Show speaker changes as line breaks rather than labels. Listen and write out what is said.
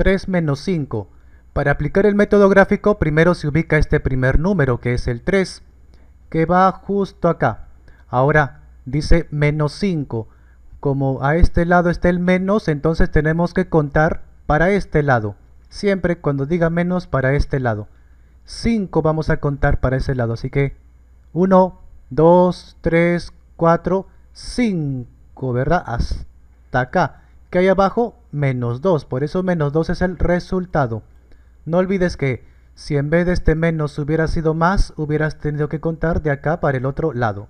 3 menos 5. Para aplicar el método gráfico, primero se ubica este primer número, que es el 3, que va justo acá. Ahora, dice menos 5. Como a este lado está el menos, entonces tenemos que contar para este lado. Siempre cuando diga menos, para este lado. 5 vamos a contar para ese lado, así que 1, 2, 3, 4, 5, ¿verdad? Hasta acá que hay abajo menos 2, por eso menos 2 es el resultado. No olvides que si en vez de este menos hubiera sido más, hubieras tenido que contar de acá para el otro lado.